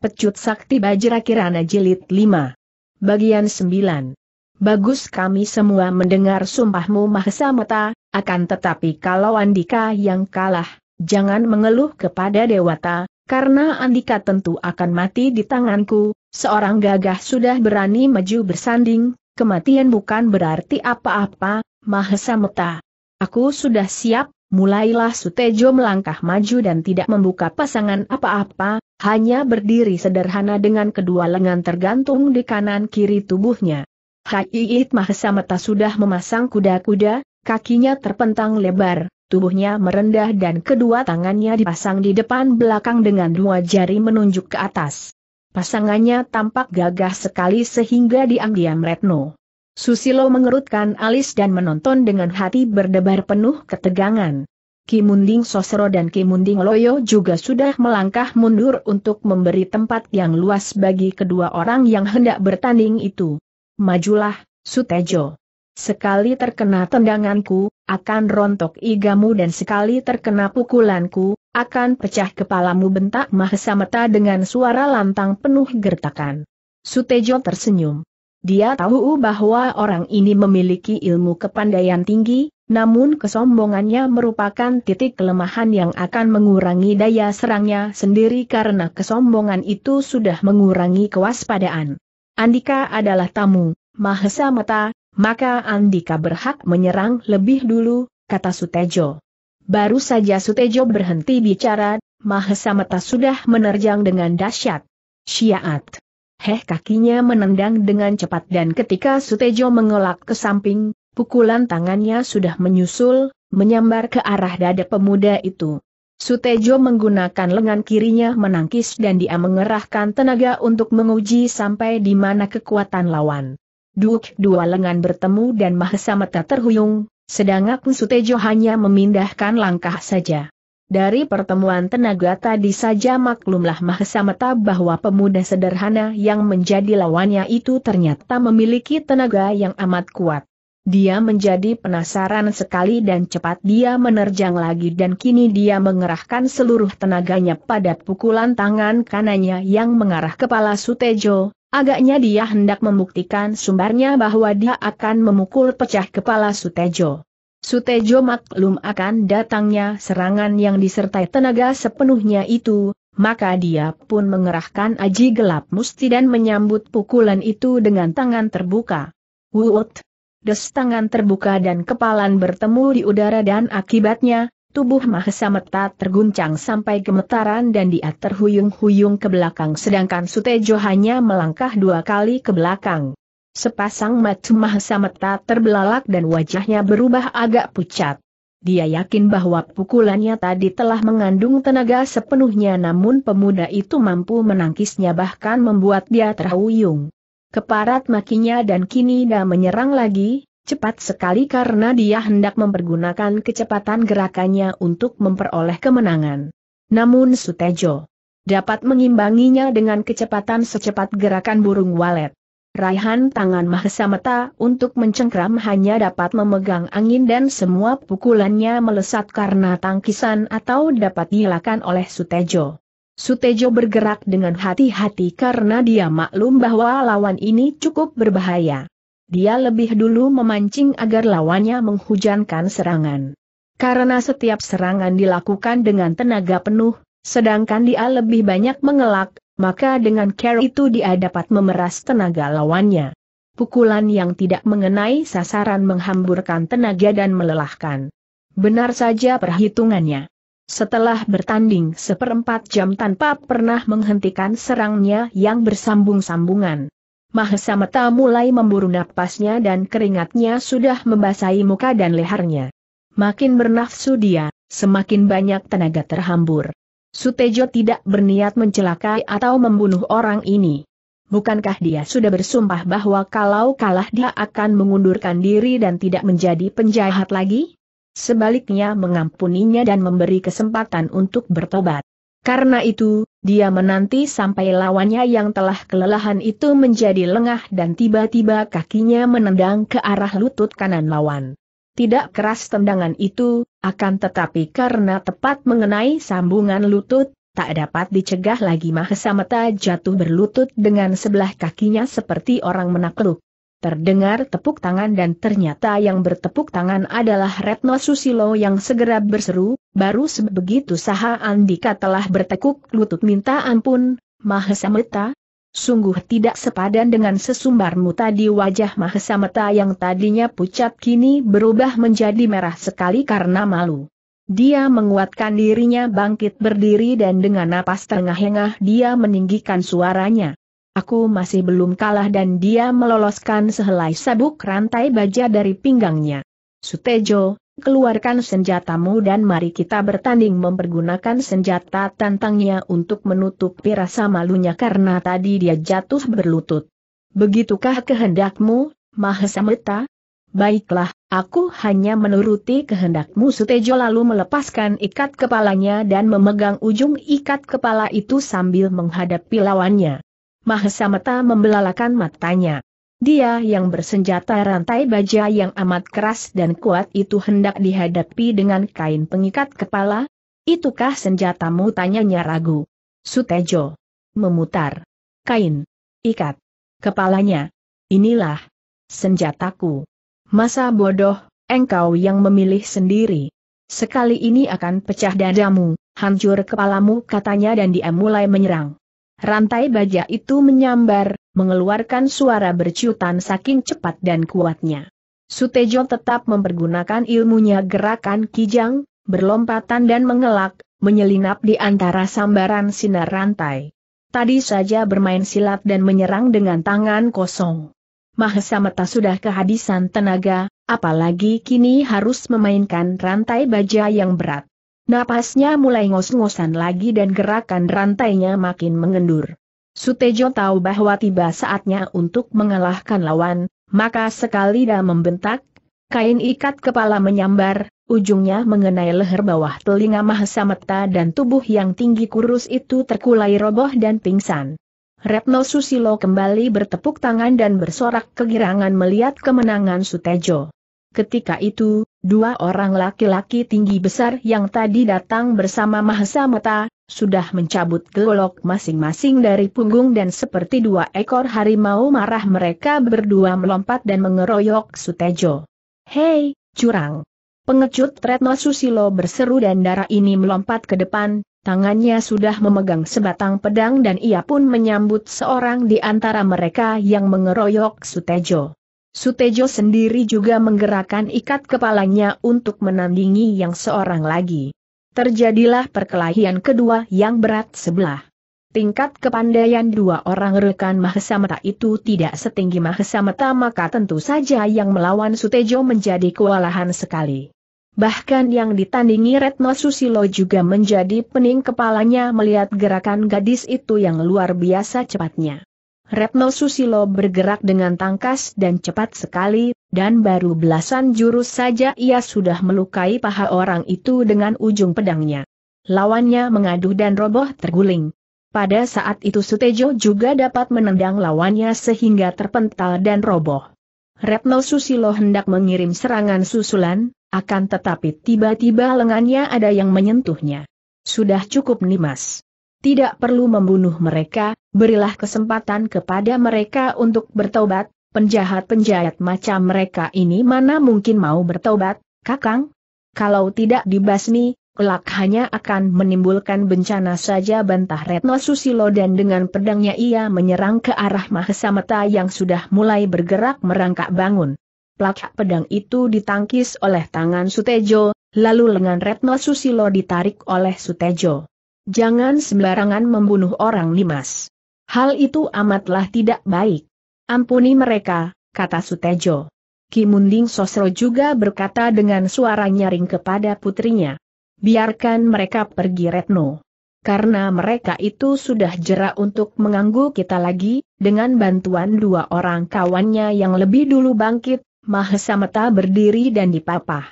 Pecut Sakti Bajra Kirana Jilid 5. Bagian 9. Bagus kami semua mendengar sumpahmu Mahesa Mata, akan tetapi kalau Andika yang kalah, jangan mengeluh kepada Dewata, karena Andika tentu akan mati di tanganku, seorang gagah sudah berani maju bersanding, kematian bukan berarti apa-apa, Mahesa Mata. Aku sudah siap, mulailah Sutejo melangkah maju dan tidak membuka pasangan apa-apa, hanya berdiri sederhana dengan kedua lengan tergantung di kanan-kiri tubuhnya. Haiit Mahesameta sudah memasang kuda-kuda, kakinya terpentang lebar, tubuhnya merendah dan kedua tangannya dipasang di depan belakang dengan dua jari menunjuk ke atas. Pasangannya tampak gagah sekali sehingga diam-diam Retno. Susilo mengerutkan alis dan menonton dengan hati berdebar penuh ketegangan. Kimunding Sosro dan Kimunding Loyo juga sudah melangkah mundur untuk memberi tempat yang luas bagi kedua orang yang hendak bertanding itu. Majulah, Sutejo. Sekali terkena tendanganku, akan rontok igamu dan sekali terkena pukulanku, akan pecah kepalamu bentak Mahesameta dengan suara lantang penuh gertakan. Sutejo tersenyum. Dia tahu bahwa orang ini memiliki ilmu kepandaian tinggi, namun kesombongannya merupakan titik kelemahan yang akan mengurangi daya serangnya sendiri karena kesombongan itu sudah mengurangi kewaspadaan. Andika adalah tamu, Mahesa Mata, maka Andika berhak menyerang lebih dulu, kata Sutejo. Baru saja Sutejo berhenti bicara, Mahesa Mata sudah menerjang dengan dahsyat. Syiat. Heh kakinya menendang dengan cepat dan ketika Sutejo mengelak ke samping, Pukulan tangannya sudah menyusul, menyambar ke arah dada pemuda itu. Sutejo menggunakan lengan kirinya menangkis dan dia mengerahkan tenaga untuk menguji sampai di mana kekuatan lawan. Duk dua lengan bertemu dan Mahesa terhuyung, sedangkan Sutejo hanya memindahkan langkah saja. Dari pertemuan tenaga tadi saja maklumlah Mahesa bahwa pemuda sederhana yang menjadi lawannya itu ternyata memiliki tenaga yang amat kuat. Dia menjadi penasaran sekali dan cepat dia menerjang lagi dan kini dia mengerahkan seluruh tenaganya pada pukulan tangan kanannya yang mengarah kepala Sutejo, agaknya dia hendak membuktikan sumbarnya bahwa dia akan memukul pecah kepala Sutejo. Sutejo maklum akan datangnya serangan yang disertai tenaga sepenuhnya itu, maka dia pun mengerahkan aji gelap musti dan menyambut pukulan itu dengan tangan terbuka. Wuot! des tangan terbuka dan kepalan bertemu di udara dan akibatnya, tubuh Mahesa Meta terguncang sampai gemetaran dan dia terhuyung-huyung ke belakang sedangkan Sutejo hanya melangkah dua kali ke belakang. Sepasang mata Mahesa Meta terbelalak dan wajahnya berubah agak pucat. Dia yakin bahwa pukulannya tadi telah mengandung tenaga sepenuhnya namun pemuda itu mampu menangkisnya bahkan membuat dia terhuyung. Keparat makinya dan kini dah menyerang lagi, cepat sekali karena dia hendak mempergunakan kecepatan gerakannya untuk memperoleh kemenangan. Namun Sutejo dapat mengimbanginya dengan kecepatan secepat gerakan burung walet. Raihan tangan Mahesa Meta untuk mencengkram hanya dapat memegang angin dan semua pukulannya melesat karena tangkisan atau dapat dilakukan oleh Sutejo. Sutejo bergerak dengan hati-hati karena dia maklum bahwa lawan ini cukup berbahaya. Dia lebih dulu memancing agar lawannya menghujankan serangan. Karena setiap serangan dilakukan dengan tenaga penuh, sedangkan dia lebih banyak mengelak, maka dengan care itu dia dapat memeras tenaga lawannya. Pukulan yang tidak mengenai sasaran menghamburkan tenaga dan melelahkan. Benar saja perhitungannya. Setelah bertanding seperempat jam tanpa pernah menghentikan serangnya yang bersambung-sambungan. Mahesa mulai memburu napasnya dan keringatnya sudah membasahi muka dan lehernya. Makin bernafsu dia, semakin banyak tenaga terhambur. Sutejo tidak berniat mencelakai atau membunuh orang ini. Bukankah dia sudah bersumpah bahwa kalau kalah dia akan mengundurkan diri dan tidak menjadi penjahat lagi? sebaliknya mengampuninya dan memberi kesempatan untuk bertobat. Karena itu, dia menanti sampai lawannya yang telah kelelahan itu menjadi lengah dan tiba-tiba kakinya menendang ke arah lutut kanan lawan. Tidak keras tendangan itu, akan tetapi karena tepat mengenai sambungan lutut, tak dapat dicegah lagi Mahesa Mata jatuh berlutut dengan sebelah kakinya seperti orang menakluk. Terdengar tepuk tangan dan ternyata yang bertepuk tangan adalah Retno Susilo yang segera berseru, baru sebegitu Saha Andika telah bertekuk lutut minta ampun, Mahesa Mahesameta. Sungguh tidak sepadan dengan sesumbarmu tadi wajah Mahesa Mahesameta yang tadinya pucat kini berubah menjadi merah sekali karena malu. Dia menguatkan dirinya bangkit berdiri dan dengan napas tengah engah dia meninggikan suaranya. Aku masih belum kalah dan dia meloloskan sehelai sabuk rantai baja dari pinggangnya. Sutejo, keluarkan senjatamu dan mari kita bertanding mempergunakan senjata tantangnya untuk menutup sama malunya karena tadi dia jatuh berlutut. Begitukah kehendakmu, Mahasameta? Baiklah, aku hanya menuruti kehendakmu Sutejo lalu melepaskan ikat kepalanya dan memegang ujung ikat kepala itu sambil menghadapi lawannya. Mahesa Mata membelalakan matanya. Dia yang bersenjata rantai baja yang amat keras dan kuat itu hendak dihadapi dengan kain pengikat kepala? Itukah senjatamu tanyanya ragu. Sutejo. Memutar. Kain. Ikat. Kepalanya. Inilah. Senjataku. Masa bodoh, engkau yang memilih sendiri. Sekali ini akan pecah dadamu, hancur kepalamu katanya dan dia mulai menyerang. Rantai baja itu menyambar, mengeluarkan suara berciutan saking cepat dan kuatnya. Sutejo tetap mempergunakan ilmunya gerakan kijang, berlompatan dan mengelak, menyelinap di antara sambaran sinar rantai. Tadi saja bermain silat dan menyerang dengan tangan kosong. Mahesa sudah kehabisan tenaga, apalagi kini harus memainkan rantai baja yang berat. Napasnya mulai ngos-ngosan lagi dan gerakan rantainya makin mengendur. Sutejo tahu bahwa tiba saatnya untuk mengalahkan lawan, maka sekali dah membentak, kain ikat kepala menyambar, ujungnya mengenai leher bawah telinga Mahesa Meta dan tubuh yang tinggi kurus itu terkulai roboh dan pingsan. Retno Susilo kembali bertepuk tangan dan bersorak kegirangan melihat kemenangan Sutejo. Ketika itu, Dua orang laki-laki tinggi besar yang tadi datang bersama Mahesa Meta, sudah mencabut golok masing-masing dari punggung dan seperti dua ekor harimau marah mereka berdua melompat dan mengeroyok Sutejo. Hei, curang! Pengecut Retno Susilo berseru dan darah ini melompat ke depan, tangannya sudah memegang sebatang pedang dan ia pun menyambut seorang di antara mereka yang mengeroyok Sutejo. Sutejo sendiri juga menggerakkan ikat kepalanya untuk menandingi yang seorang lagi. Terjadilah perkelahian kedua yang berat sebelah. Tingkat kepandaian dua orang rekan Merah itu tidak setinggi Mahasamata maka tentu saja yang melawan Sutejo menjadi kewalahan sekali. Bahkan yang ditandingi Retno Susilo juga menjadi pening kepalanya melihat gerakan gadis itu yang luar biasa cepatnya. Retno Susilo bergerak dengan tangkas dan cepat sekali, dan baru belasan jurus saja ia sudah melukai paha orang itu dengan ujung pedangnya. Lawannya mengaduh dan roboh terguling. Pada saat itu Sutejo juga dapat menendang lawannya sehingga terpental dan roboh. Retno Susilo hendak mengirim serangan susulan, akan tetapi tiba-tiba lengannya ada yang menyentuhnya. Sudah cukup nimas. Tidak perlu membunuh mereka, berilah kesempatan kepada mereka untuk bertobat, penjahat-penjahat macam mereka ini mana mungkin mau bertobat, kakang? Kalau tidak dibasmi, kelak hanya akan menimbulkan bencana saja bantah Retno Susilo dan dengan pedangnya ia menyerang ke arah Mahesameta yang sudah mulai bergerak merangkak bangun. Plak pedang itu ditangkis oleh tangan Sutejo, lalu lengan Retno Susilo ditarik oleh Sutejo. Jangan sembarangan membunuh orang Nimas. Hal itu amatlah tidak baik. Ampuni mereka, kata Sutejo. Kimunding Sosro juga berkata dengan suara nyaring kepada putrinya. Biarkan mereka pergi Retno. Karena mereka itu sudah jera untuk mengganggu kita lagi, dengan bantuan dua orang kawannya yang lebih dulu bangkit, Mahesameta berdiri dan dipapah.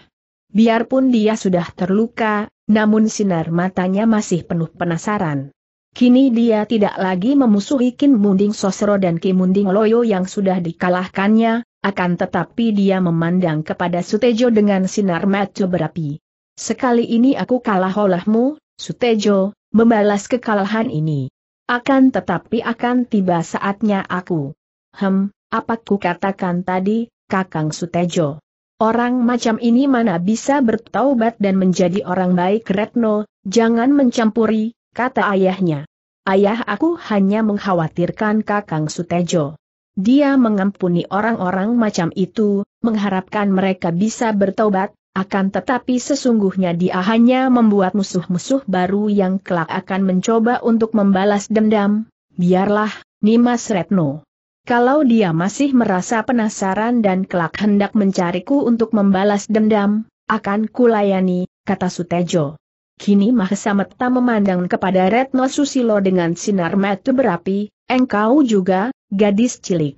Biarpun dia sudah terluka, namun sinar matanya masih penuh penasaran. Kini dia tidak lagi memusuhi Kim Munding Sosro dan Kim Munding Loyo yang sudah dikalahkannya, akan tetapi dia memandang kepada Sutejo dengan sinar mata berapi. Sekali ini aku kalah olehmu, Sutejo, membalas kekalahan ini. Akan tetapi akan tiba saatnya aku. Hem, apa ku katakan tadi, Kakang Sutejo? Orang macam ini mana bisa bertaubat dan menjadi orang baik Retno, jangan mencampuri, kata ayahnya. Ayah aku hanya mengkhawatirkan Kakang Sutejo. Dia mengampuni orang-orang macam itu, mengharapkan mereka bisa bertobat, akan tetapi sesungguhnya dia hanya membuat musuh-musuh baru yang kelak akan mencoba untuk membalas dendam. Biarlah, Nimas Retno. Kalau dia masih merasa penasaran dan kelak hendak mencariku untuk membalas dendam, akan kulayani, kata Sutejo. Kini Mahesa Merta memandang kepada Retno Susilo dengan sinar mata berapi, engkau juga, gadis cilik.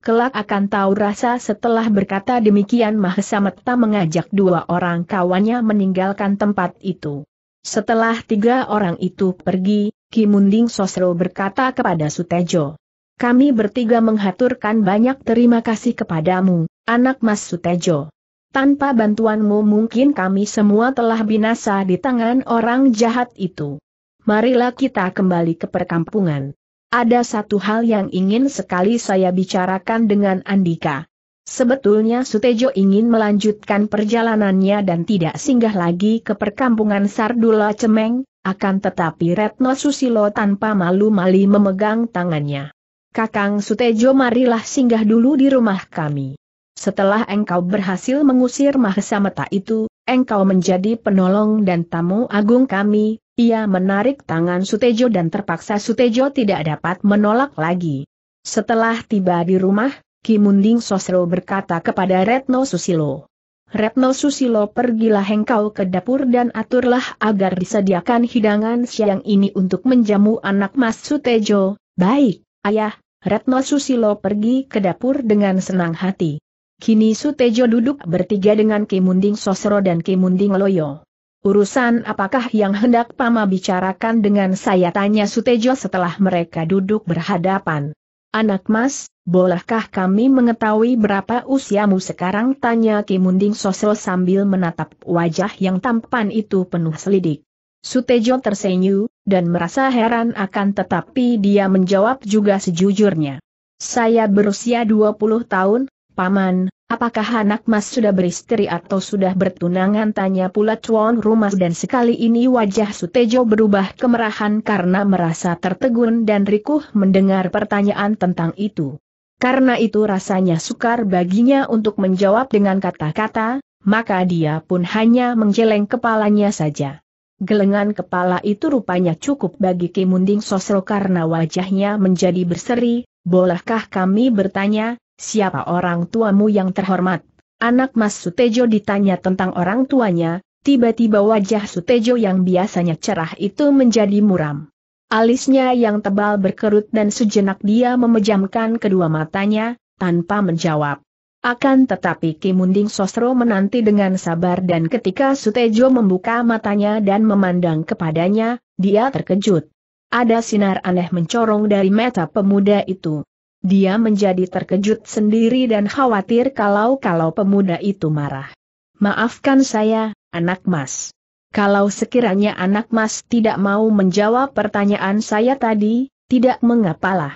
Kelak akan tahu rasa setelah berkata demikian Mahesa Merta mengajak dua orang kawannya meninggalkan tempat itu. Setelah tiga orang itu pergi, Kimunding Sosro berkata kepada Sutejo. Kami bertiga menghaturkan banyak terima kasih kepadamu, anak Mas Sutejo tanpa bantuanmu mungkin kami semua telah binasa di tangan orang jahat itu. Marilah kita kembali ke perkampungan. Ada satu hal yang ingin sekali saya bicarakan dengan Andika. Sebetulnya Sutejo ingin melanjutkan perjalanannya dan tidak singgah lagi ke perkampungan Sardula Cemeng, akan tetapi Retno Susilo tanpa malu malu memegang tangannya. Kakang Sutejo marilah singgah dulu di rumah kami. Setelah engkau berhasil mengusir Mahesa Meta itu, engkau menjadi penolong dan tamu agung kami, ia menarik tangan Sutejo dan terpaksa Sutejo tidak dapat menolak lagi. Setelah tiba di rumah, Kimunding Sosro berkata kepada Retno Susilo. Retno Susilo pergilah engkau ke dapur dan aturlah agar disediakan hidangan siang ini untuk menjamu anak Mas Sutejo, baik, ayah, Retno Susilo pergi ke dapur dengan senang hati. Kini Sutejo duduk bertiga dengan Kimunding Sosro dan Kimunding Loyo. Urusan apakah yang hendak Pama bicarakan dengan saya tanya Sutejo setelah mereka duduk berhadapan. Anak mas, bolehkah kami mengetahui berapa usiamu sekarang tanya Kimunding Sosro sambil menatap wajah yang tampan itu penuh selidik. Sutejo tersenyum, dan merasa heran akan tetapi dia menjawab juga sejujurnya. Saya berusia 20 tahun, Paman, apakah anak mas sudah beristri atau sudah bertunangan? Tanya pula tuan rumah dan sekali ini wajah Sutejo berubah kemerahan karena merasa tertegun dan rikuh mendengar pertanyaan tentang itu. Karena itu rasanya sukar baginya untuk menjawab dengan kata-kata, maka dia pun hanya menjeleng kepalanya saja. Gelengan kepala itu rupanya cukup bagi Kimunding Sosro karena wajahnya menjadi berseri, bolehkah kami bertanya, Siapa orang tuamu yang terhormat? Anak Mas Sutejo ditanya tentang orang tuanya, tiba-tiba wajah Sutejo yang biasanya cerah itu menjadi muram. Alisnya yang tebal berkerut dan sejenak dia memejamkan kedua matanya, tanpa menjawab. Akan tetapi Kimunding Sosro menanti dengan sabar dan ketika Sutejo membuka matanya dan memandang kepadanya, dia terkejut. Ada sinar aneh mencorong dari mata pemuda itu. Dia menjadi terkejut sendiri dan khawatir kalau-kalau pemuda itu marah. Maafkan saya, anak mas. Kalau sekiranya anak mas tidak mau menjawab pertanyaan saya tadi, tidak mengapalah.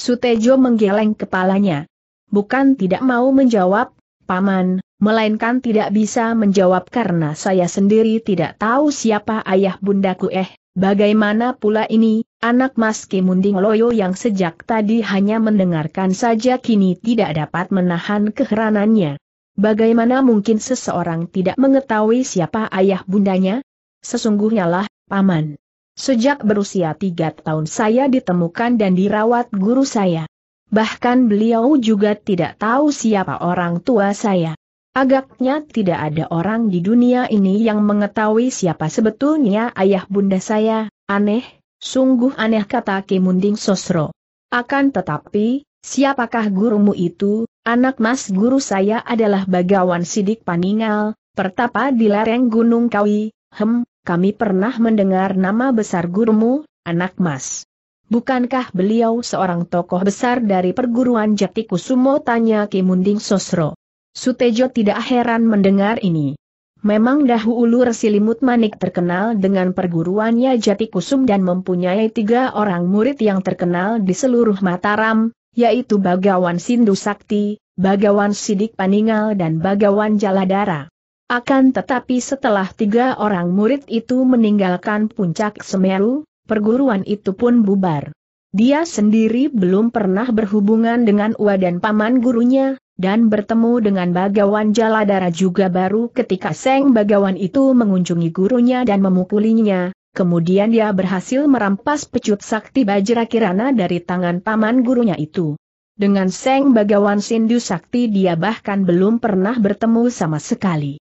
Sutejo menggeleng kepalanya. Bukan tidak mau menjawab, paman, melainkan tidak bisa menjawab karena saya sendiri tidak tahu siapa ayah bundaku eh, Bagaimana pula ini, anak Mas Kimunding Loyo yang sejak tadi hanya mendengarkan saja kini tidak dapat menahan keheranannya. Bagaimana mungkin seseorang tidak mengetahui siapa ayah bundanya? Sesungguhnya lah, Paman. Sejak berusia tiga tahun saya ditemukan dan dirawat guru saya. Bahkan beliau juga tidak tahu siapa orang tua saya. Agaknya tidak ada orang di dunia ini yang mengetahui siapa sebetulnya ayah bunda saya, aneh, sungguh aneh kata Kimunding Sosro. Akan tetapi, siapakah gurumu itu, anak mas guru saya adalah Bagawan Sidik Paningal, pertapa di lereng Gunung Kawi, hem, kami pernah mendengar nama besar gurumu, anak mas. Bukankah beliau seorang tokoh besar dari perguruan Jatikusumo? tanya Kimunding Sosro. Sutejo tidak heran mendengar ini. Memang dahulu Resi Limut Manik terkenal dengan perguruannya Jati Kusum dan mempunyai tiga orang murid yang terkenal di seluruh Mataram, yaitu Bagawan Sindu Sakti, Bagawan Sidik Paningal dan Bagawan Jaladara. Akan tetapi setelah tiga orang murid itu meninggalkan puncak Semeru, perguruan itu pun bubar. Dia sendiri belum pernah berhubungan dengan Ua dan paman gurunya, dan bertemu dengan Bagawan Jaladara juga baru ketika Seng Bagawan itu mengunjungi gurunya dan memukulinya, kemudian dia berhasil merampas pecut sakti Bajra Kirana dari tangan paman gurunya itu. Dengan Seng Bagawan Sindu Sakti dia bahkan belum pernah bertemu sama sekali.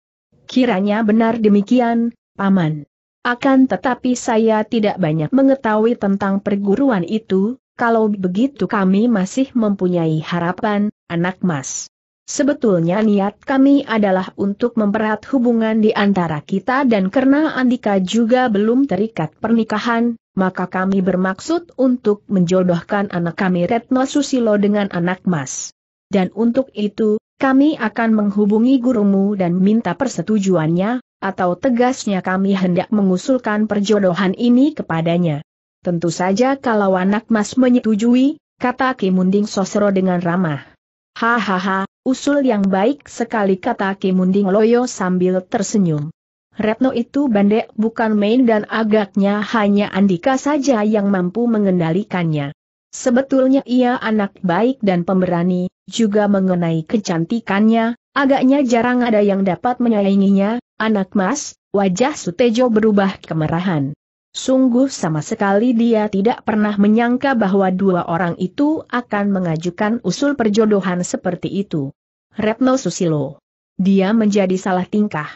Kiranya benar demikian, Paman. Akan tetapi saya tidak banyak mengetahui tentang perguruan itu, kalau begitu kami masih mempunyai harapan, anak mas. Sebetulnya niat kami adalah untuk memperat hubungan di antara kita dan karena Andika juga belum terikat pernikahan, maka kami bermaksud untuk menjodohkan anak kami Retno Susilo dengan anak mas. Dan untuk itu, kami akan menghubungi gurumu dan minta persetujuannya, atau tegasnya kami hendak mengusulkan perjodohan ini kepadanya. Tentu saja kalau anak mas menyetujui, kata Kimunding Sosro dengan ramah. Hahaha, usul yang baik sekali kata Kimunding Loyo sambil tersenyum. Retno itu bandek bukan main dan agaknya hanya Andika saja yang mampu mengendalikannya. Sebetulnya ia anak baik dan pemberani, juga mengenai kecantikannya, agaknya jarang ada yang dapat menyainginya, anak mas, wajah Sutejo berubah kemerahan. Sungguh sama sekali dia tidak pernah menyangka bahwa dua orang itu akan mengajukan usul perjodohan seperti itu. Retno Susilo. Dia menjadi salah tingkah.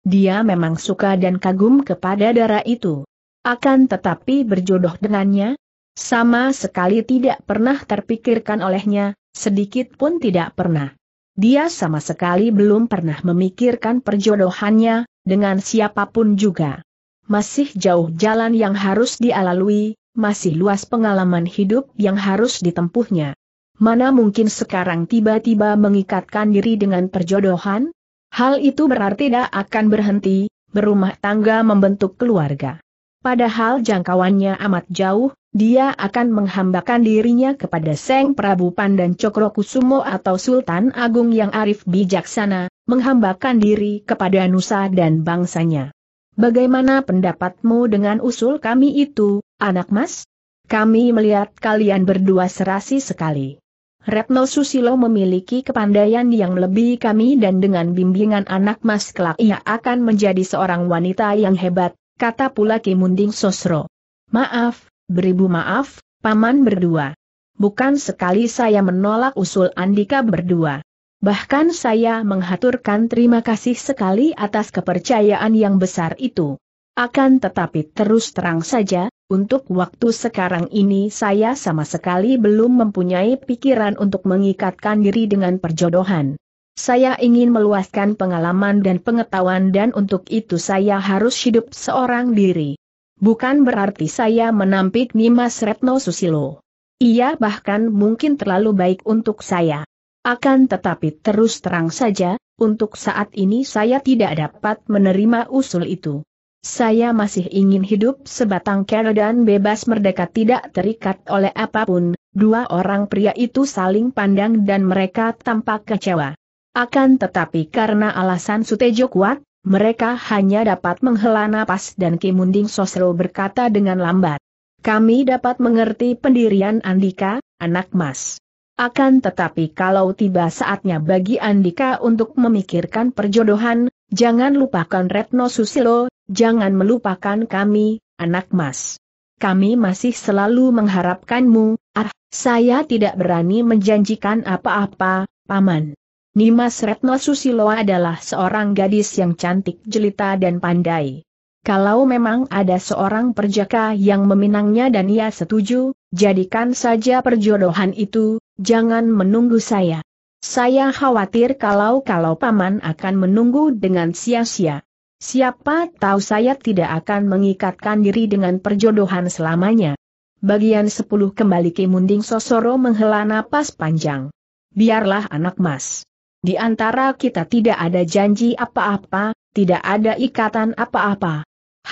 Dia memang suka dan kagum kepada darah itu. Akan tetapi berjodoh dengannya? Sama sekali tidak pernah terpikirkan olehnya, sedikit pun tidak pernah. Dia sama sekali belum pernah memikirkan perjodohannya, dengan siapapun juga masih jauh jalan yang harus dialalui, masih luas pengalaman hidup yang harus ditempuhnya. Mana mungkin sekarang tiba-tiba mengikatkan diri dengan perjodohan? Hal itu berarti tidak akan berhenti, berumah tangga membentuk keluarga. Padahal jangkauannya amat jauh, dia akan menghambakan dirinya kepada Seng Prabu Pandan Cokro Kusumo atau Sultan Agung yang arif bijaksana, menghambakan diri kepada nusa dan bangsanya. Bagaimana pendapatmu dengan usul kami itu, anak mas? Kami melihat kalian berdua serasi sekali. Retno Susilo memiliki kepandaian yang lebih kami dan dengan bimbingan anak mas kelak ia akan menjadi seorang wanita yang hebat, kata pula Kimunding Sosro. Maaf, beribu maaf, paman berdua. Bukan sekali saya menolak usul Andika berdua. Bahkan saya menghaturkan terima kasih sekali atas kepercayaan yang besar itu. Akan tetapi terus terang saja, untuk waktu sekarang ini saya sama sekali belum mempunyai pikiran untuk mengikatkan diri dengan perjodohan. Saya ingin meluaskan pengalaman dan pengetahuan dan untuk itu saya harus hidup seorang diri. Bukan berarti saya menampik Nimas Retno Susilo. Ia bahkan mungkin terlalu baik untuk saya. Akan tetapi terus terang saja, untuk saat ini saya tidak dapat menerima usul itu. Saya masih ingin hidup sebatang kera dan bebas merdeka tidak terikat oleh apapun, dua orang pria itu saling pandang dan mereka tampak kecewa. Akan tetapi karena alasan Sutejo kuat, mereka hanya dapat menghela napas dan Kimunding Sosro berkata dengan lambat. Kami dapat mengerti pendirian Andika, anak mas. Akan tetapi kalau tiba saatnya bagi Andika untuk memikirkan perjodohan, jangan lupakan Retno Susilo, jangan melupakan kami, anak mas. Kami masih selalu mengharapkanmu, ah, saya tidak berani menjanjikan apa-apa, paman. Nimas Retno Susilo adalah seorang gadis yang cantik jelita dan pandai. Kalau memang ada seorang perjaka yang meminangnya dan ia setuju, jadikan saja perjodohan itu, Jangan menunggu saya. Saya khawatir kalau-kalau Paman akan menunggu dengan sia-sia. Siapa tahu saya tidak akan mengikatkan diri dengan perjodohan selamanya. Bagian 10 kembali ke Munding Sosoro menghela napas panjang. Biarlah anak mas. Di antara kita tidak ada janji apa-apa, tidak ada ikatan apa-apa.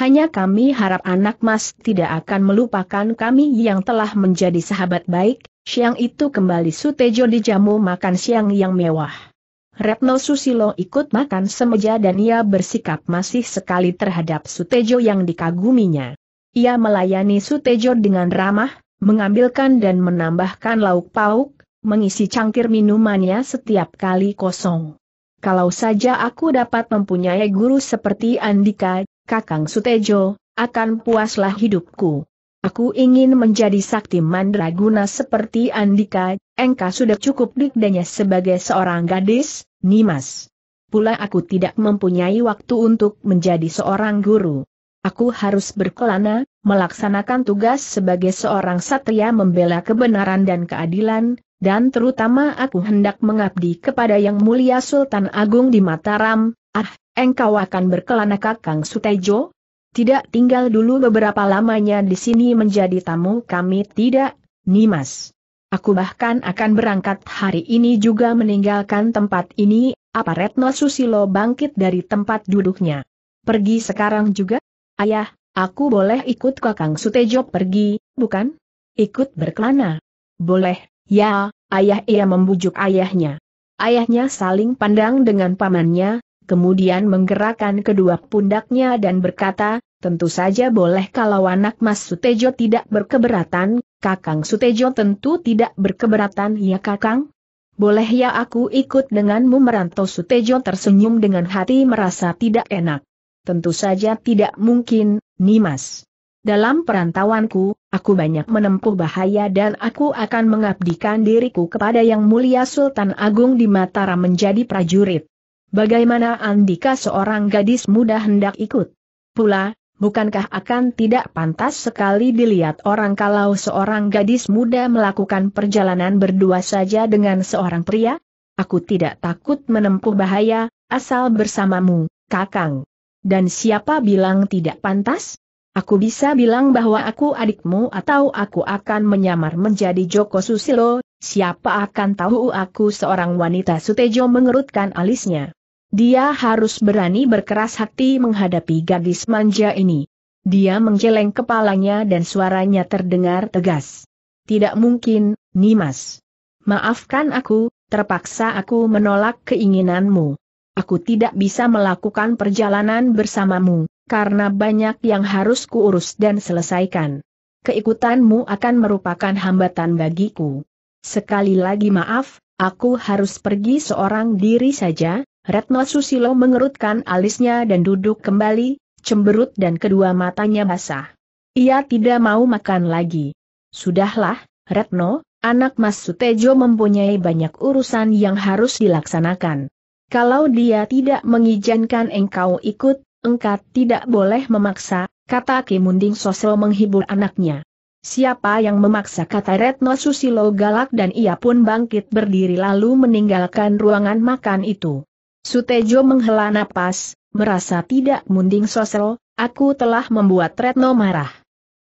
Hanya kami harap anak mas tidak akan melupakan kami yang telah menjadi sahabat baik, Siang itu kembali Sutejo dijamu makan siang yang mewah. Retno Susilo ikut makan semeja dan ia bersikap masih sekali terhadap Sutejo yang dikaguminya. Ia melayani Sutejo dengan ramah, mengambilkan dan menambahkan lauk pauk, mengisi cangkir minumannya setiap kali kosong. Kalau saja aku dapat mempunyai guru seperti Andika, Kakang Sutejo, akan puaslah hidupku. Aku ingin menjadi sakti mandraguna seperti Andika, engkau sudah cukup dikdanya sebagai seorang gadis, Nimas. Pula aku tidak mempunyai waktu untuk menjadi seorang guru. Aku harus berkelana, melaksanakan tugas sebagai seorang satria membela kebenaran dan keadilan, dan terutama aku hendak mengabdi kepada Yang Mulia Sultan Agung di Mataram, ah, engkau akan berkelana Kakang Sutejo, tidak tinggal dulu beberapa lamanya di sini menjadi tamu kami tidak, Nimas. Aku bahkan akan berangkat hari ini juga meninggalkan tempat ini, apa Retno Susilo bangkit dari tempat duduknya. Pergi sekarang juga? Ayah, aku boleh ikut Kakang Sutejo pergi, bukan? Ikut berkelana. Boleh, ya, ayah ia membujuk ayahnya. Ayahnya saling pandang dengan pamannya, kemudian menggerakkan kedua pundaknya dan berkata, Tentu saja boleh kalau anak Mas Sutejo tidak berkeberatan, Kakang Sutejo tentu tidak berkeberatan ya Kakang? Boleh ya aku ikut denganmu merantau Sutejo tersenyum dengan hati merasa tidak enak. Tentu saja tidak mungkin, Nimas. Dalam perantauanku, aku banyak menempuh bahaya dan aku akan mengabdikan diriku kepada Yang Mulia Sultan Agung di Mataram menjadi prajurit. Bagaimana Andika seorang gadis muda hendak ikut? Pula, bukankah akan tidak pantas sekali dilihat orang kalau seorang gadis muda melakukan perjalanan berdua saja dengan seorang pria? Aku tidak takut menempuh bahaya, asal bersamamu, kakang. Dan siapa bilang tidak pantas? Aku bisa bilang bahwa aku adikmu atau aku akan menyamar menjadi Joko Susilo, siapa akan tahu aku seorang wanita Sutejo mengerutkan alisnya. Dia harus berani berkeras hati menghadapi gadis manja ini. Dia menggeleng kepalanya dan suaranya terdengar tegas. Tidak mungkin, Nimas. Maafkan aku, terpaksa aku menolak keinginanmu. Aku tidak bisa melakukan perjalanan bersamamu, karena banyak yang harus kuurus dan selesaikan. Keikutanmu akan merupakan hambatan bagiku. Sekali lagi maaf, aku harus pergi seorang diri saja, Retno Susilo mengerutkan alisnya dan duduk kembali, cemberut dan kedua matanya basah. Ia tidak mau makan lagi. Sudahlah, Retno, anak Mas Sutejo mempunyai banyak urusan yang harus dilaksanakan. Kalau dia tidak mengizinkan engkau ikut, engkau tidak boleh memaksa, kata Kimunding Sosro menghibur anaknya. Siapa yang memaksa kata Retno Susilo galak dan ia pun bangkit berdiri lalu meninggalkan ruangan makan itu. Sutejo menghela napas, merasa tidak munding sosro, aku telah membuat Retno marah.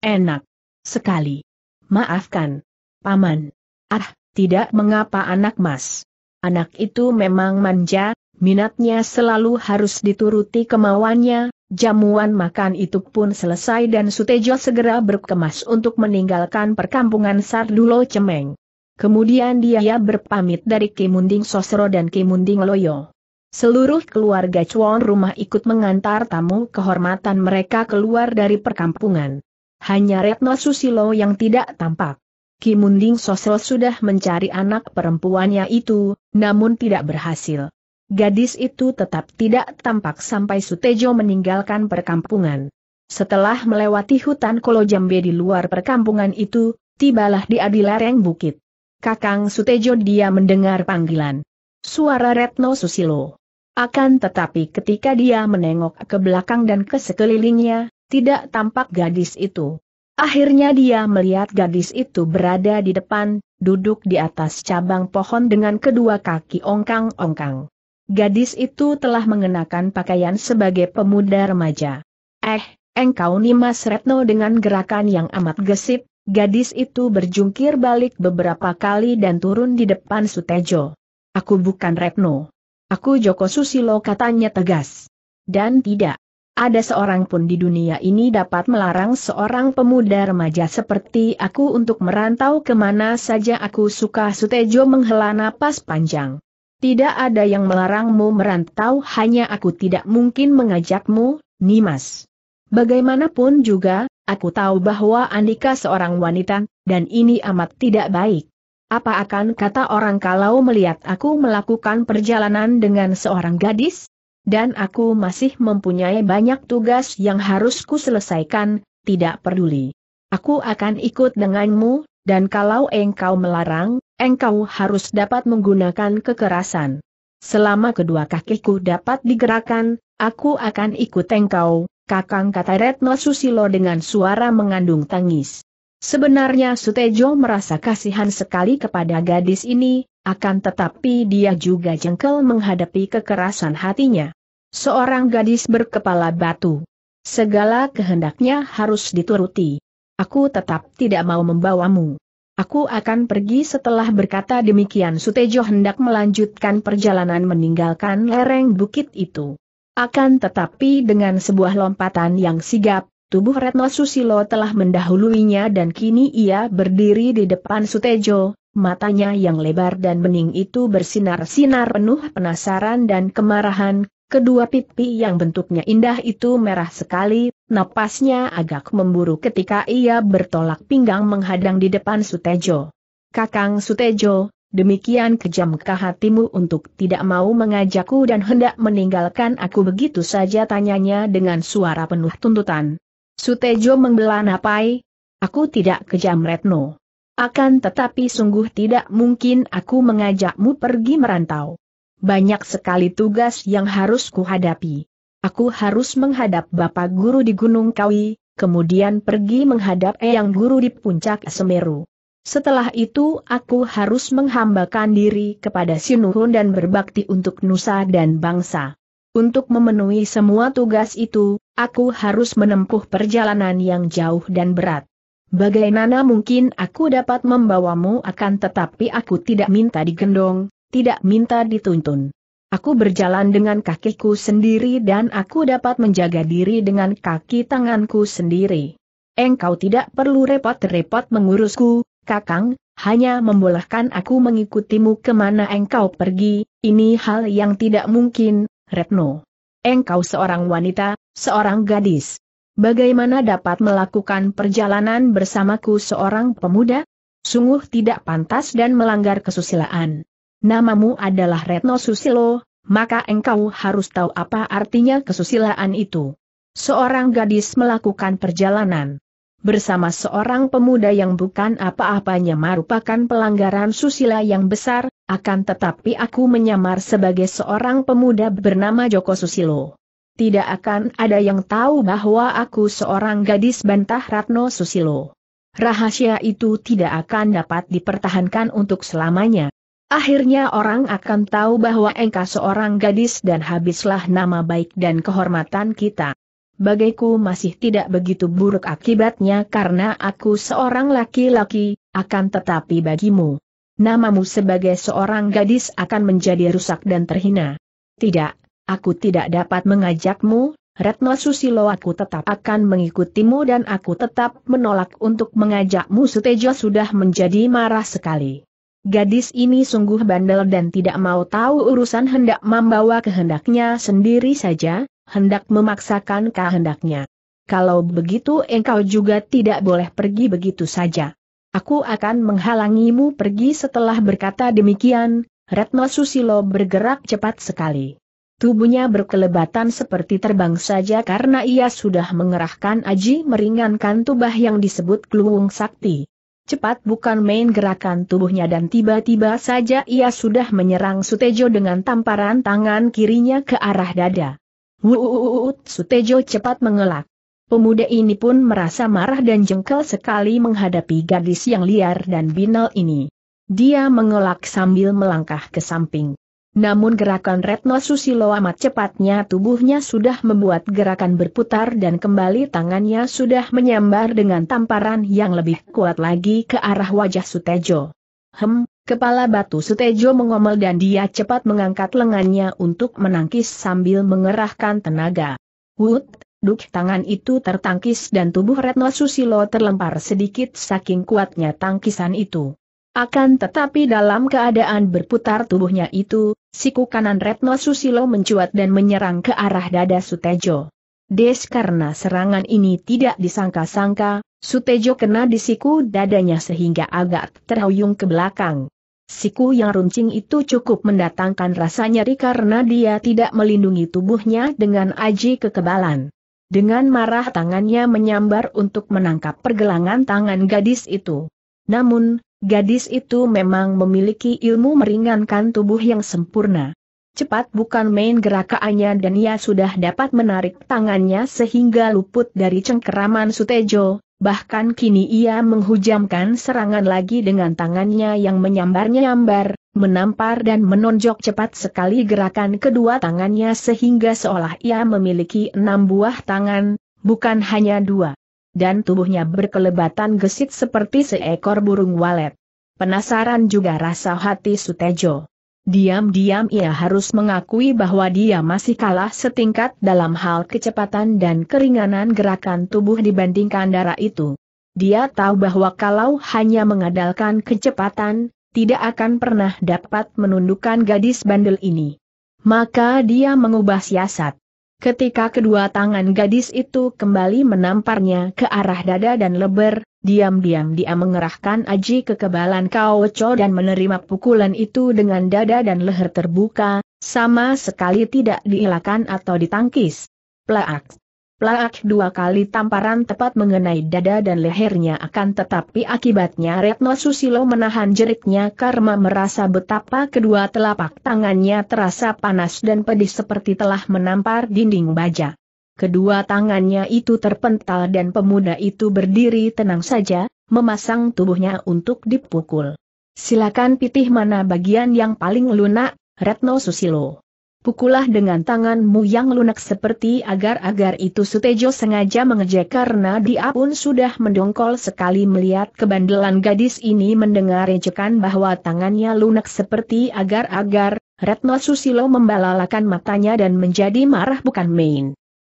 Enak. Sekali. Maafkan. Paman. Ah, tidak mengapa anak mas. Anak itu memang manja, minatnya selalu harus dituruti kemauannya, jamuan makan itu pun selesai dan Sutejo segera berkemas untuk meninggalkan perkampungan Sardulo Cemeng. Kemudian dia berpamit dari Kimunding Sosro dan Kimunding Loyo. Seluruh keluarga cuan rumah ikut mengantar tamu kehormatan mereka keluar dari perkampungan. Hanya Retno Susilo yang tidak tampak. Kimunding Sosel sudah mencari anak perempuannya itu, namun tidak berhasil. Gadis itu tetap tidak tampak sampai Sutejo meninggalkan perkampungan. Setelah melewati hutan Kolojambe di luar perkampungan itu, tibalah di Adilareng bukit. Kakang Sutejo dia mendengar panggilan. Suara Retno Susilo. Akan tetapi ketika dia menengok ke belakang dan ke sekelilingnya, tidak tampak gadis itu. Akhirnya dia melihat gadis itu berada di depan, duduk di atas cabang pohon dengan kedua kaki ongkang-ongkang. Gadis itu telah mengenakan pakaian sebagai pemuda remaja. Eh, engkau Nimas Retno dengan gerakan yang amat gesit, gadis itu berjungkir balik beberapa kali dan turun di depan Sutejo. Aku bukan Retno. Aku Joko Susilo katanya tegas. Dan tidak. Ada seorang pun di dunia ini dapat melarang seorang pemuda remaja seperti aku untuk merantau kemana saja aku suka Sutejo menghela napas panjang. Tidak ada yang melarangmu merantau hanya aku tidak mungkin mengajakmu, Nimas. Bagaimanapun juga, aku tahu bahwa Andika seorang wanita, dan ini amat tidak baik. Apa akan kata orang kalau melihat aku melakukan perjalanan dengan seorang gadis? Dan aku masih mempunyai banyak tugas yang harus selesaikan. tidak peduli. Aku akan ikut denganmu, dan kalau engkau melarang, engkau harus dapat menggunakan kekerasan. Selama kedua kakiku dapat digerakkan, aku akan ikut engkau, kakang kata Retno Susilo dengan suara mengandung tangis. Sebenarnya Sutejo merasa kasihan sekali kepada gadis ini, akan tetapi dia juga jengkel menghadapi kekerasan hatinya. Seorang gadis berkepala batu. Segala kehendaknya harus dituruti. Aku tetap tidak mau membawamu. Aku akan pergi setelah berkata demikian Sutejo hendak melanjutkan perjalanan meninggalkan lereng bukit itu. Akan tetapi dengan sebuah lompatan yang sigap, Tubuh Retno Susilo telah mendahuluinya dan kini ia berdiri di depan Sutejo, matanya yang lebar dan bening itu bersinar-sinar penuh penasaran dan kemarahan, kedua pipi yang bentuknya indah itu merah sekali, napasnya agak memburu ketika ia bertolak pinggang menghadang di depan Sutejo. Kakang Sutejo, demikian kejamkah hatimu untuk tidak mau mengajakku dan hendak meninggalkan aku begitu saja tanyanya dengan suara penuh tuntutan. Sutejo membela napai, aku tidak kejam Retno. Akan tetapi sungguh tidak mungkin aku mengajakmu pergi merantau. Banyak sekali tugas yang harus kuhadapi. Aku harus menghadap Bapak Guru di Gunung Kawi, kemudian pergi menghadap Eyang Guru di Puncak Semeru. Setelah itu aku harus menghambakan diri kepada Sinuhun dan berbakti untuk nusa dan bangsa. Untuk memenuhi semua tugas itu, aku harus menempuh perjalanan yang jauh dan berat. Bagaimana mungkin aku dapat membawamu akan tetapi aku tidak minta digendong, tidak minta dituntun. Aku berjalan dengan kakiku sendiri dan aku dapat menjaga diri dengan kaki tanganku sendiri. Engkau tidak perlu repot-repot mengurusku, Kakang, hanya membolehkan aku mengikutimu kemana engkau pergi, ini hal yang tidak mungkin, Retno. Engkau seorang wanita, seorang gadis. Bagaimana dapat melakukan perjalanan bersamaku seorang pemuda? Sungguh tidak pantas dan melanggar kesusilaan. Namamu adalah Retno Susilo, maka engkau harus tahu apa artinya kesusilaan itu. Seorang gadis melakukan perjalanan bersama seorang pemuda yang bukan apa-apanya merupakan pelanggaran susila yang besar, akan tetapi aku menyamar sebagai seorang pemuda bernama Joko Susilo. Tidak akan ada yang tahu bahwa aku seorang gadis bantah Ratno Susilo. Rahasia itu tidak akan dapat dipertahankan untuk selamanya. Akhirnya orang akan tahu bahwa engkau seorang gadis dan habislah nama baik dan kehormatan kita. Bagiku masih tidak begitu buruk akibatnya karena aku seorang laki-laki, akan tetapi bagimu namamu sebagai seorang gadis akan menjadi rusak dan terhina. Tidak, aku tidak dapat mengajakmu, Retno Susilo aku tetap akan mengikutimu dan aku tetap menolak untuk mengajakmu Sutejo sudah menjadi marah sekali. Gadis ini sungguh bandel dan tidak mau tahu urusan hendak membawa kehendaknya sendiri saja, hendak memaksakan kehendaknya. Kalau begitu engkau juga tidak boleh pergi begitu saja. Aku akan menghalangimu pergi setelah berkata demikian, Retno Susilo bergerak cepat sekali. Tubuhnya berkelebatan seperti terbang saja karena ia sudah mengerahkan aji meringankan tubah yang disebut kluwung sakti. Cepat bukan main gerakan tubuhnya dan tiba-tiba saja ia sudah menyerang Sutejo dengan tamparan tangan kirinya ke arah dada. Wuuut Sutejo cepat mengelak. Pemuda ini pun merasa marah dan jengkel sekali menghadapi gadis yang liar dan binal ini. Dia mengelak sambil melangkah ke samping. Namun gerakan Retno Susilo amat cepatnya tubuhnya sudah membuat gerakan berputar dan kembali tangannya sudah menyambar dengan tamparan yang lebih kuat lagi ke arah wajah Sutejo. Hem, kepala batu Sutejo mengomel dan dia cepat mengangkat lengannya untuk menangkis sambil mengerahkan tenaga. Wut, Duk tangan itu tertangkis dan tubuh Retno Susilo terlempar sedikit saking kuatnya tangkisan itu. Akan tetapi dalam keadaan berputar tubuhnya itu, siku kanan Retno Susilo mencuat dan menyerang ke arah dada Sutejo. Des karena serangan ini tidak disangka-sangka, Sutejo kena di siku dadanya sehingga agak terhuyung ke belakang. Siku yang runcing itu cukup mendatangkan rasa nyeri karena dia tidak melindungi tubuhnya dengan aji kekebalan. Dengan marah tangannya menyambar untuk menangkap pergelangan tangan gadis itu. Namun, gadis itu memang memiliki ilmu meringankan tubuh yang sempurna. Cepat bukan main gerakannya dan ia sudah dapat menarik tangannya sehingga luput dari cengkeraman Sutejo, bahkan kini ia menghujamkan serangan lagi dengan tangannya yang menyambar-nyambar, menampar dan menonjok cepat sekali gerakan kedua tangannya sehingga seolah ia memiliki enam buah tangan, bukan hanya dua. Dan tubuhnya berkelebatan gesit seperti seekor burung walet. Penasaran juga rasa hati Sutejo. Diam-diam ia harus mengakui bahwa dia masih kalah setingkat dalam hal kecepatan dan keringanan gerakan tubuh dibandingkan darah itu. Dia tahu bahwa kalau hanya mengandalkan kecepatan, tidak akan pernah dapat menundukkan gadis bandel ini. Maka dia mengubah siasat. Ketika kedua tangan gadis itu kembali menamparnya ke arah dada dan leber, diam-diam dia mengerahkan aji kekebalan Kaoco dan menerima pukulan itu dengan dada dan leher terbuka, sama sekali tidak dielakkan atau ditangkis. Plaak! Plak dua kali tamparan tepat mengenai dada dan lehernya akan tetapi akibatnya Retno Susilo menahan jeritnya karena merasa betapa kedua telapak tangannya terasa panas dan pedih seperti telah menampar dinding baja. Kedua tangannya itu terpental dan pemuda itu berdiri tenang saja, memasang tubuhnya untuk dipukul. Silakan pitih mana bagian yang paling lunak, Retno Susilo pukulah dengan tanganmu yang lunak seperti agar-agar itu Sutejo sengaja mengejek karena dia pun sudah mendongkol sekali melihat kebandelan gadis ini mendengar ejekan bahwa tangannya lunak seperti agar-agar, Retno Susilo membalalakan matanya dan menjadi marah bukan main.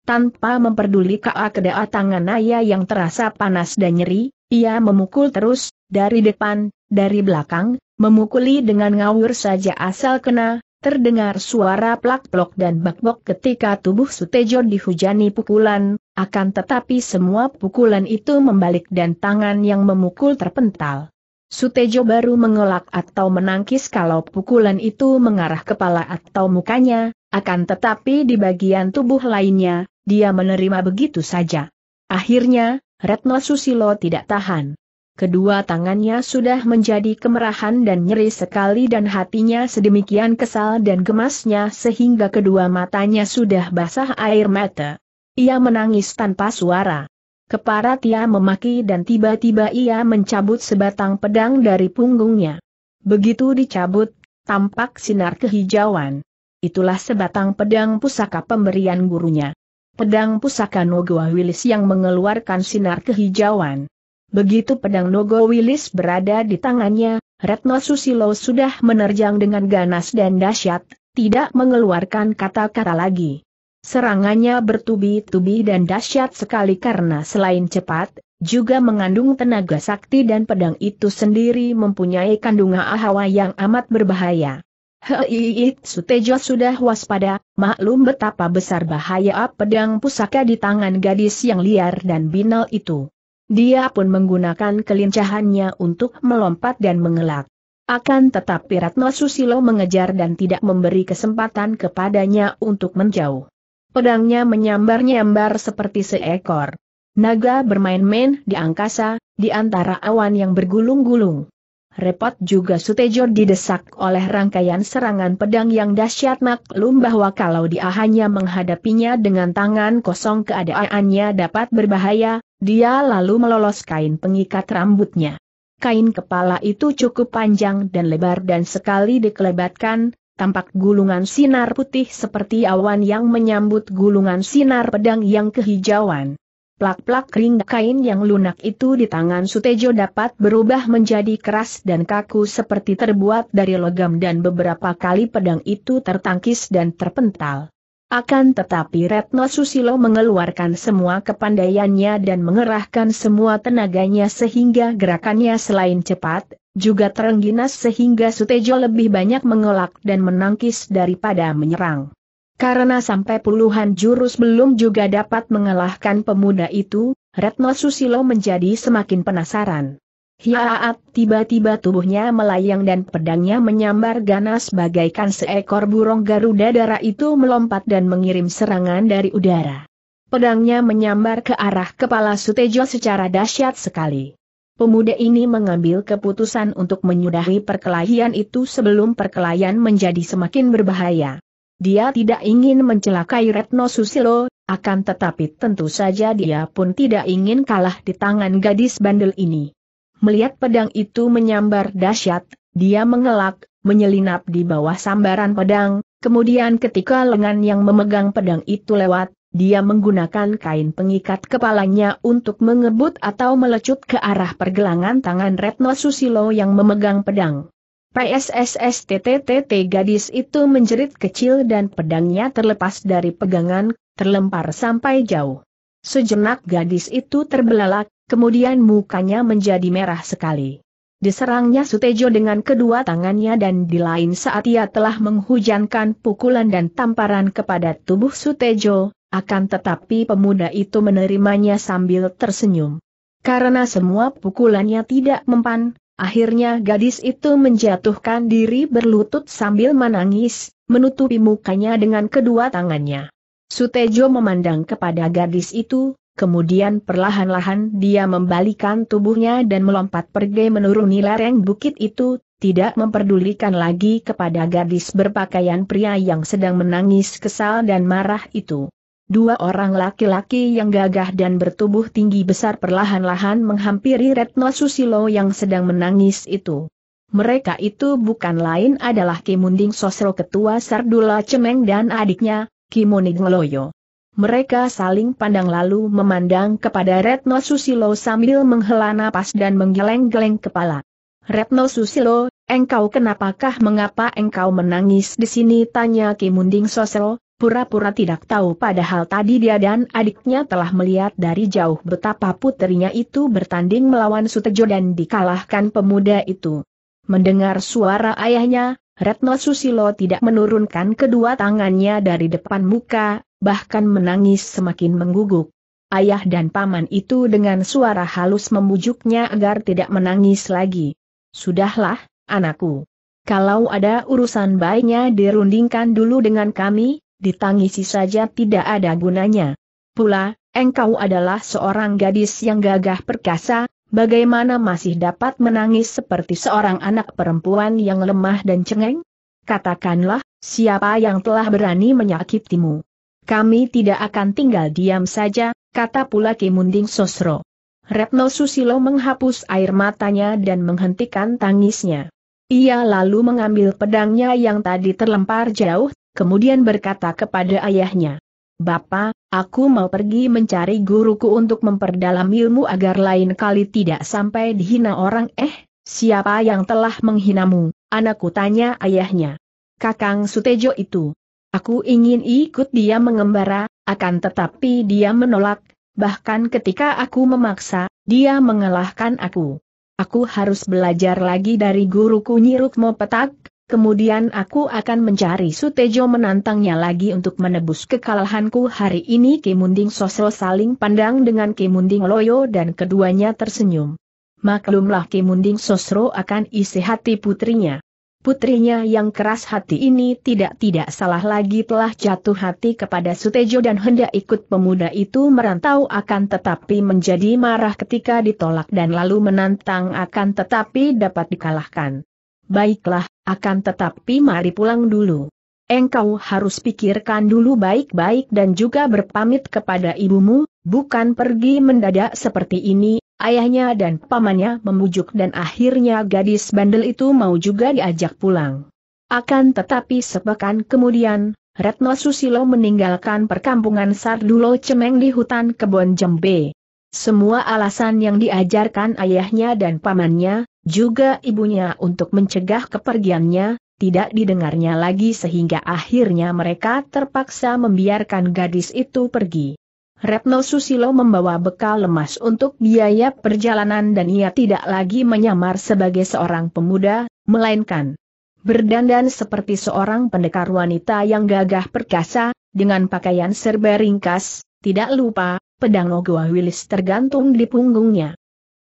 Tanpa memperduli kaa kedaa tangan ayah yang terasa panas dan nyeri, ia memukul terus, dari depan, dari belakang, memukuli dengan ngawur saja asal kena, Terdengar suara plak-plok dan bak-bok ketika tubuh Sutejo dihujani pukulan, akan tetapi semua pukulan itu membalik dan tangan yang memukul terpental. Sutejo baru mengelak atau menangkis kalau pukulan itu mengarah kepala atau mukanya, akan tetapi di bagian tubuh lainnya, dia menerima begitu saja. Akhirnya, Retno Susilo tidak tahan. Kedua tangannya sudah menjadi kemerahan dan nyeri sekali dan hatinya sedemikian kesal dan gemasnya sehingga kedua matanya sudah basah air mata. Ia menangis tanpa suara. Keparat ia memaki dan tiba-tiba ia mencabut sebatang pedang dari punggungnya. Begitu dicabut, tampak sinar kehijauan. Itulah sebatang pedang pusaka pemberian gurunya. Pedang pusaka Nogua Wilis yang mengeluarkan sinar kehijauan. Begitu pedang Nogo Wilis berada di tangannya, Retno Susilo sudah menerjang dengan ganas dan dahsyat, tidak mengeluarkan kata-kata lagi. Serangannya bertubi-tubi dan dahsyat sekali karena selain cepat, juga mengandung tenaga sakti dan pedang itu sendiri mempunyai kandungan ahawa yang amat berbahaya. Hei, Sutejo sudah waspada, maklum betapa besar bahaya pedang pusaka di tangan gadis yang liar dan binal itu. Dia pun menggunakan kelincahannya untuk melompat dan mengelak. Akan tetapi Ratno Susilo mengejar dan tidak memberi kesempatan kepadanya untuk menjauh. Pedangnya menyambar-nyambar seperti seekor naga bermain-main di angkasa, di antara awan yang bergulung-gulung. Repot juga Sutejo didesak oleh rangkaian serangan pedang yang dahsyat maklum bahwa kalau dia hanya menghadapinya dengan tangan kosong keadaannya dapat berbahaya, dia lalu melolos kain pengikat rambutnya. Kain kepala itu cukup panjang dan lebar dan sekali dikelebatkan, tampak gulungan sinar putih seperti awan yang menyambut gulungan sinar pedang yang kehijauan. Plak-plak kering kain yang lunak itu di tangan Sutejo dapat berubah menjadi keras dan kaku seperti terbuat dari logam dan beberapa kali pedang itu tertangkis dan terpental. Akan tetapi Retno Susilo mengeluarkan semua kepandaiannya dan mengerahkan semua tenaganya sehingga gerakannya selain cepat, juga terengginas sehingga Sutejo lebih banyak mengelak dan menangkis daripada menyerang. Karena sampai puluhan jurus belum juga dapat mengalahkan pemuda itu, Retno Susilo menjadi semakin penasaran. Hiaat tiba-tiba tubuhnya melayang dan pedangnya menyambar ganas bagaikan seekor burung Garuda darah itu melompat dan mengirim serangan dari udara. Pedangnya menyambar ke arah kepala Sutejo secara dahsyat sekali. Pemuda ini mengambil keputusan untuk menyudahi perkelahian itu sebelum perkelahian menjadi semakin berbahaya. Dia tidak ingin mencelakai Retno Susilo, akan tetapi tentu saja dia pun tidak ingin kalah di tangan gadis bandel ini. Melihat pedang itu menyambar dahsyat, dia mengelak, menyelinap di bawah sambaran pedang, kemudian ketika lengan yang memegang pedang itu lewat, dia menggunakan kain pengikat kepalanya untuk mengebut atau melecut ke arah pergelangan tangan Retno Susilo yang memegang pedang. PSSSTTTT gadis itu menjerit kecil dan pedangnya terlepas dari pegangan, terlempar sampai jauh. Sejenak gadis itu terbelalak, kemudian mukanya menjadi merah sekali. Diserangnya Sutejo dengan kedua tangannya dan di lain saat ia telah menghujankan pukulan dan tamparan kepada tubuh Sutejo, akan tetapi pemuda itu menerimanya sambil tersenyum. Karena semua pukulannya tidak mempan, Akhirnya gadis itu menjatuhkan diri berlutut sambil menangis, menutupi mukanya dengan kedua tangannya. Sutejo memandang kepada gadis itu, kemudian perlahan-lahan dia membalikan tubuhnya dan melompat pergi menuruni lereng bukit itu, tidak memperdulikan lagi kepada gadis berpakaian pria yang sedang menangis kesal dan marah itu. Dua orang laki-laki yang gagah dan bertubuh tinggi besar perlahan-lahan menghampiri Retno Susilo yang sedang menangis itu. Mereka itu bukan lain adalah Kimunding Sosro Ketua Sardula Cemeng dan adiknya, Kimuning Loyo. Mereka saling pandang lalu memandang kepada Retno Susilo sambil menghela napas dan menggeleng-geleng kepala. Retno Susilo, engkau kenapakah mengapa engkau menangis di sini tanya Kimunding Sosro, pura-pura tidak tahu padahal tadi dia dan adiknya telah melihat dari jauh betapa puterinya itu bertanding melawan Sutejo dan dikalahkan pemuda itu. Mendengar suara ayahnya, Retno Susilo tidak menurunkan kedua tangannya dari depan muka, bahkan menangis semakin mengguguk. Ayah dan paman itu dengan suara halus memujuknya agar tidak menangis lagi. Sudahlah, anakku. Kalau ada urusan baiknya dirundingkan dulu dengan kami, ditangisi saja tidak ada gunanya. Pula, engkau adalah seorang gadis yang gagah perkasa, bagaimana masih dapat menangis seperti seorang anak perempuan yang lemah dan cengeng? Katakanlah, siapa yang telah berani menyakitimu? Kami tidak akan tinggal diam saja, kata pula Kimunding Sosro. Retno Susilo menghapus air matanya dan menghentikan tangisnya. Ia lalu mengambil pedangnya yang tadi terlempar jauh, kemudian berkata kepada ayahnya, Bapak, aku mau pergi mencari guruku untuk memperdalam ilmu agar lain kali tidak sampai dihina orang eh, siapa yang telah menghinamu, anakku tanya ayahnya. Kakang Sutejo itu. Aku ingin ikut dia mengembara, akan tetapi dia menolak, bahkan ketika aku memaksa, dia mengalahkan aku. Aku harus belajar lagi dari guruku Nyirukmo Petak, kemudian aku akan mencari Sutejo menantangnya lagi untuk menebus kekalahanku hari ini Kimunding Sosro saling pandang dengan Kimunding Loyo dan keduanya tersenyum. Maklumlah Kimunding Sosro akan isi hati putrinya. Putrinya yang keras hati ini tidak-tidak salah lagi telah jatuh hati kepada Sutejo dan hendak ikut pemuda itu merantau akan tetapi menjadi marah ketika ditolak dan lalu menantang akan tetapi dapat dikalahkan. Baiklah, akan tetapi mari pulang dulu. Engkau harus pikirkan dulu baik-baik dan juga berpamit kepada ibumu, bukan pergi mendadak seperti ini, ayahnya dan pamannya memujuk dan akhirnya gadis bandel itu mau juga diajak pulang. Akan tetapi sepekan kemudian, Retno Susilo meninggalkan perkampungan Sardulo Cemeng di hutan kebon Jembe. Semua alasan yang diajarkan ayahnya dan pamannya, juga ibunya untuk mencegah kepergiannya, tidak didengarnya lagi sehingga akhirnya mereka terpaksa membiarkan gadis itu pergi. Retno Susilo membawa bekal lemas untuk biaya perjalanan dan ia tidak lagi menyamar sebagai seorang pemuda, melainkan berdandan seperti seorang pendekar wanita yang gagah perkasa, dengan pakaian serba ringkas, tidak lupa pedang Ogoa Willis tergantung di punggungnya.